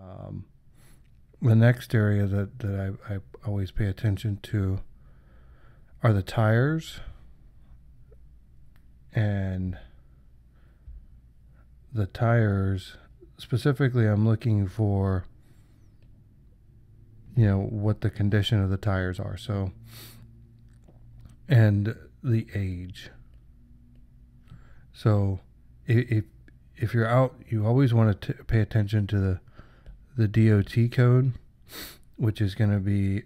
Um, the next area that, that I, I always pay attention to are the tires and the tires specifically i'm looking for you know what the condition of the tires are so and the age so if if you're out you always want to t- pay attention to the the DOT code, which is going to be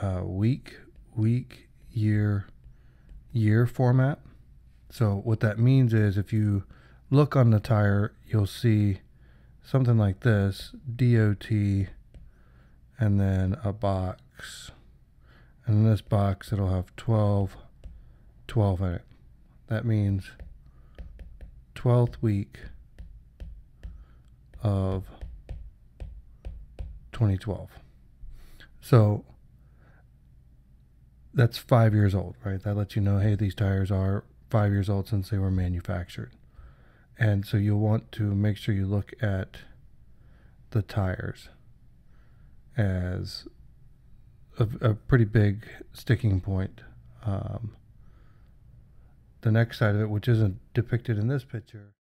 a uh, week, week, year, year format. So what that means is if you look on the tire, you'll see something like this, DOT, and then a box. And in this box, it'll have 12, 12 in it. That means 12th week of 2012. So that's five years old, right? That lets you know, hey, these tires are five years old since they were manufactured. And so you'll want to make sure you look at the tires as a, a pretty big sticking point. Um, the next side of it, which isn't depicted in this picture.